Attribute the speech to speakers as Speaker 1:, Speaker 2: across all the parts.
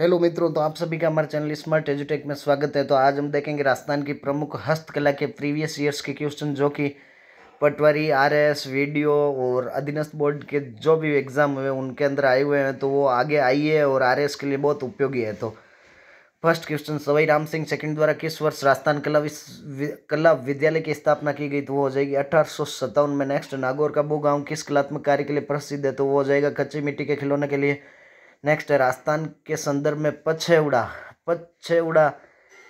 Speaker 1: hello मित्रों तो आप सभी का हमारे चैनल स्मार्ट एजुटेक में स्वागत है तो आज हम देखेंगे राजस्थान की प्रमुख हस्तकला के प्रीवियस ईयर्स के क्वेश्चन जो कि पटवारी आरएस वीडियो और अधीनस्थ बोर्ड के जो भी एग्ज़ाम हुए उनके अंदर आए हुए हैं तो वो आगे आई है और आरएस के लिए बहुत उपयोगी है तो first question Sawai Ram Singh second द्वारा किस वर्ष राजस्थान कला विश्व कला विद्यालय की स्थापना की गई तो वो हो जाएगी अठारह में नेक्स्ट नागौर का बो गाँव किस कलात्मक कार्य के लिए प्रसिद्ध है तो वो हो जाएगा कच्ची मिट्टी के खिलौने के लिए नेक्स्ट है राजस्थान के संदर्भ में पछेउड़ा पछेउड़ा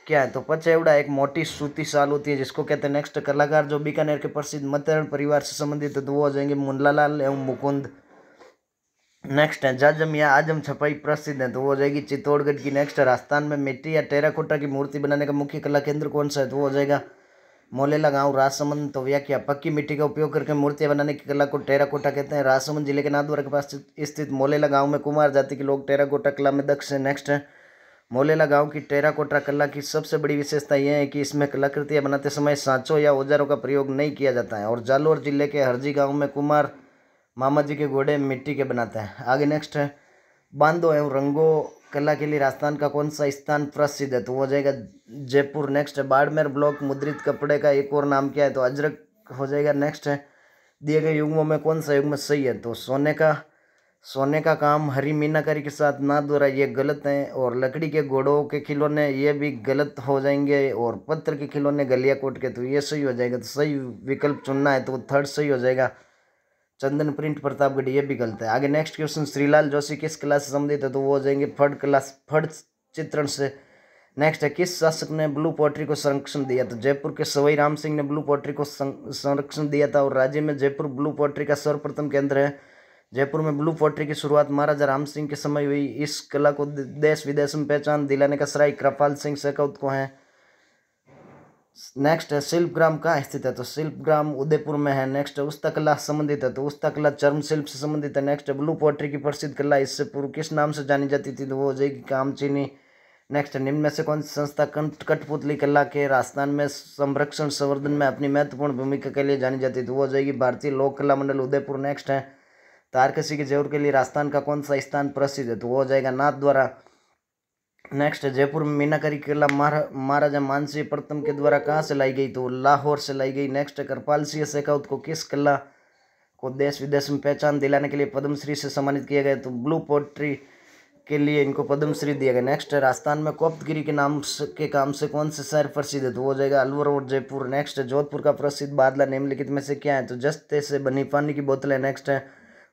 Speaker 1: क्या है तो पछेवड़ा एक मोटी सूती साल होती है जिसको कहते हैं नेक्स्ट कलाकार जो बीकानेर के प्रसिद्ध मतरण परिवार से संबंधित है तो वो हो जाएंगे मुंडलालाल एवं मुकुंद नेक्स्ट है जाजम या आजम छपाई प्रसिद्ध है तो वो हो जाएगी चित्तौड़गढ़ की नेक्स्ट राजस्थान में मिट्टी या टेराकोटा की मूर्ति बनाने का मुख्य कला केंद्र कौन सा है तो वो हो जाएगा मोलेला गांव राजसमंद तो की पक्की मिट्टी का उपयोग करके मूर्तियां बनाने की कला को टेराकोटा कहते हैं राजसमंद जिले के नादवर के पास स्थित मोलेला गांव में कुमार जाति के लोग टेराकोटा कला में दक्ष हैं नेक्स्ट है मोलेला गांव की टेराकोटा कला की सबसे बड़ी विशेषता यह है कि इसमें कलाकृतियाँ बनाते समय साँचों या औजारों का प्रयोग नहीं किया जाता है और जालोर जिले के हरजी गाँव में कुमार मामा जी के घोड़े मिट्टी के बनाते हैं आगे नेक्स्ट है बांधो एवं रंगों कला के लिए राजस्थान का कौन सा स्थान प्रसिद्ध है तो वो हो जाएगा जयपुर नेक्स्ट है बाड़मेर ब्लॉक मुद्रित कपड़े का एक और नाम क्या है तो अजरक हो जाएगा नेक्स्ट है दिए गए युग्मों में कौन सा युग्म सही है तो सोने का सोने का काम हरी मीनाकारी के साथ ना दोहरा ये गलत है और लकड़ी के घोड़ों के खिलौने ये भी गलत हो जाएंगे और पत्थर के खिलौने गलिया कोट के तो ये सही हो जाएगा तो सही विकल्प चुनना है तो थर्ड सही हो जाएगा चंदन प्रिंट प्रतापगढ़ ये भी गलत है आगे नेक्स्ट क्वेश्चन श्रीलाल जोशी किस कला से संबंधित है तो वो हो जाएंगे फर्ड क्लास फर्ड चित्रण से नेक्स्ट है किस शासक ने ब्लू पोट्री को संरक्षण दिया था जयपुर के सवाई राम सिंह ने ब्लू पोट्री को संरक्षण दिया था और राज्य में जयपुर ब्लू पोट्री का सर्वप्रथम केंद्र है जयपुर में ब्लू पोट्री की शुरुआत महाराजा राम सिंह के समय हुई इस कला को देश विदेश में पहचान दिलाने का श्राई कृपाल सिंह शेखावत को है नेक्स्ट है शिल्पग्राम कहाँ स्थित है तो शिल्पग्राम उदयपुर में है नेक्स्ट है उस्ता कला संबंधित है तो उस्ता कला चर्म शिल्प से संबंधित है नेक्स्ट है ब्लू पॉटरी की प्रसिद्ध कला इससे पूर्व किस नाम से जानी जाती थी तो वो हो जाएगी कामचीनी नेक्स्ट निम्न में से कौन सी संस्था कठपुतली कला के राजस्थान में संरक्षण संवर्धन में अपनी महत्वपूर्ण भूमिका के लिए जानी जाती थी तो वो हो जाएगी भारतीय लोक कला मंडल उदयपुर नेक्स्ट है तारकसी के जेवर के लिए राजस्थान का कौन सा स्थान प्रसिद्ध है तो वो हो जाएगा नाथ द्वारा नेक्स्ट जयपुर में मीनाकारी किला महाराजा मानसिंह प्रथम के द्वारा कहाँ से लाई गई तो लाहौर से लाई गई नेक्स्ट कृपाल सिंह शेखावत को किस किला को देश विदेश में पहचान दिलाने के लिए पद्मश्री से सम्मानित किया गया तो ब्लू पोट्री के लिए इनको पद्मश्री दिया गया नेक्स्ट राजस्थान में कोप्तगिरी के नाम से, के काम से कौन से शहर प्रसिद्ध है तो हो जाएगा अलवर और जयपुर नेक्स्ट जोधपुर का प्रसिद्ध बादला निम्नलिखित में से क्या है तो जस्ते से बनी पानी की बोतलें नेक्स्ट है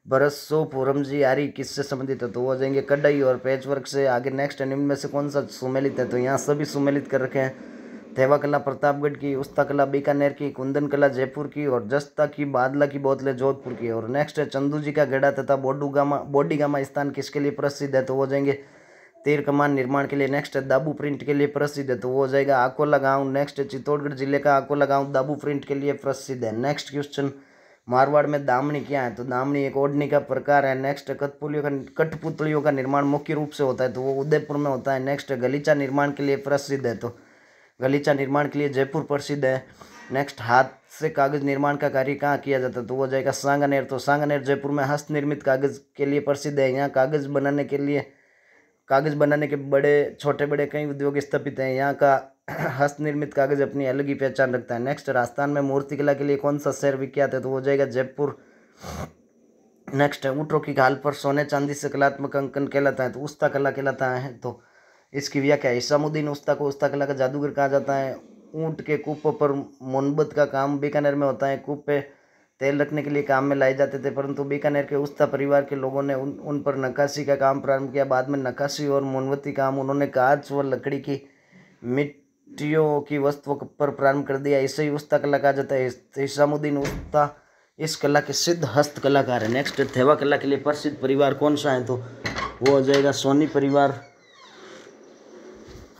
Speaker 1: बरसों पूरम जी यारी किससे संबंधित है तो वो जाएंगे कढ़ाई और पैचवर्क से आगे नेक्स्ट एनिम निम्न में से कौन सा सुमेलित है तो यहाँ सभी सुमेलित कर रखे हैं थेवा कला प्रतापगढ़ की उस्ता कला बीकानेर की कुंदन कला जयपुर की और जस्ता की बादला की बोतलें जोधपुर की और नेक्स्ट है चंदू जी का गढ़ा तथा बोडूगामा बोडीगामा स्थान किसके लिए प्रसिद्ध है तो वो जाएंगे तीर कमान निर्माण के लिए नेक्स्ट है दाबू प्रिंट के लिए प्रसिद्ध है तो वो हो जाएगा आकोला गांव नेक्स्ट है चित्तौड़गढ़ जिले का आकोला गांव दाबू प्रिंट के लिए प्रसिद्ध है नेक्स्ट क्वेश्चन मारवाड़ में दामनी क्या है तो दामनी एक ओढ़नी का प्रकार है नेक्स्ट कठपुतलियों का कठपुतलियों का निर्माण मुख्य रूप से होता है तो वो उदयपुर में होता है नेक्स्ट गलीचा निर्माण के लिए प्रसिद्ध है तो गलीचा निर्माण के लिए जयपुर प्रसिद्ध है नेक्स्ट हाथ से कागज निर्माण का कार्य कहाँ किया जाता है तो वो जाएगा सांगानेर तो सांगानेर जयपुर में हस्त निर्मित कागज के लिए प्रसिद्ध है यहाँ कागज बनाने के लिए कागज बनाने के बड़े छोटे बड़े कई उद्योग स्थापित हैं यहाँ का हस्तनिर्मित कागज अपनी अलग ही पहचान रखता है नेक्स्ट राजस्थान में मूर्ति कला के लिए कौन सा शहर विख्यात है तो हो जाएगा जयपुर नेक्स्ट है ऊँटों की घाल पर सोने चांदी से कलात्मक अंकन कहलाता है तो उस्ता कला कहलाता है तो इसकी व्याख्या ईसामुद्दीन उस्ता को उस्ता कला का जादूगर कहा जाता है ऊँट के कुपों पर मोनबत का काम बीकानेर में होता है कूप तेल रखने के लिए काम में लाए जाते थे परंतु बीकानेर के उस्ता परिवार के लोगों ने उन उन पर नक्काशी का काम प्रारंभ किया बाद में नक्काशी और मोनबत्ती काम उन्होंने कांच व लकड़ी की मिट टियों की वस्तुओं पर प्रारंभ कर दिया इसे ही उस्ता कला कहा जाता है हिसामुद्दीन उस्ता इस कला के सिद्ध हस्त कलाकार है नेक्स्ट थेवा कला के लिए प्रसिद्ध परिवार कौन सा है तो वो हो जाएगा सोनी परिवार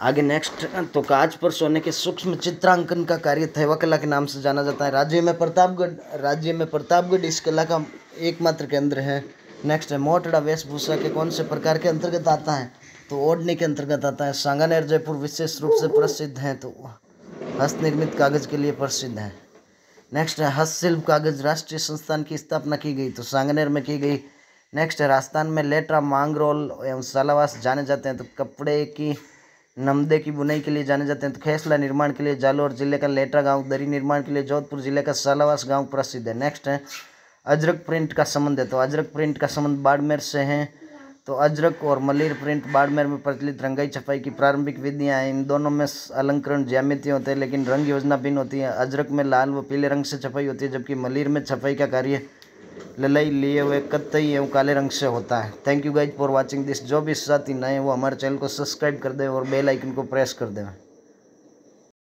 Speaker 1: आगे नेक्स्ट तो काज पर सोने के सूक्ष्म चित्रांकन का कार्य थेवा कला के नाम से जाना जाता है राज्य में प्रतापगढ़ राज्य में प्रतापगढ़ इस कला का एकमात्र केंद्र है नेक्स्ट है मोटड़ा वेशभूषा के कौन से प्रकार के अंतर्गत आता है तो ओढ़नी के अंतर्गत आता है सांगानेर जयपुर विशेष रूप से प्रसिद्ध हैं तो हस्तनिर्मित कागज़ के लिए प्रसिद्ध हैं नेक्स्ट है हस्तशिल्प कागज़ राष्ट्रीय संस्थान की स्थापना की गई तो सांगानेर में की गई नेक्स्ट है राजस्थान में लेटरा मांगरोल एवं सालावास जाने जाते हैं तो कपड़े की नमदे की बुनाई के लिए जाने जाते हैं तो खेसला निर्माण के लिए जालोर जिले का लेटरा गांव दरी निर्माण के लिए जोधपुर जिले का सालावास गांव प्रसिद्ध है नेक्स्ट है अजरक प्रिंट का संबंध है तो अजरक प्रिंट का संबंध बाड़मेर से है तो अजरक और मलिर प्रिंट बाड़मेर में प्रचलित रंगाई छपाई की प्रारंभिक विधियाँ हैं इन दोनों में अलंकरण ज्यामिति होते हैं लेकिन रंग योजना भिन्न होती है अजरक में लाल व पीले रंग से छपाई होती है जबकि मलिर में छपाई का कार्य ललाई लिए हुए कत्तई एवं काले रंग से होता है thank you guys for watching this जो भी साथी नए वो हमारे चैनल को सब्सक्राइब कर दें और बेल आइकन को प्रेस कर दें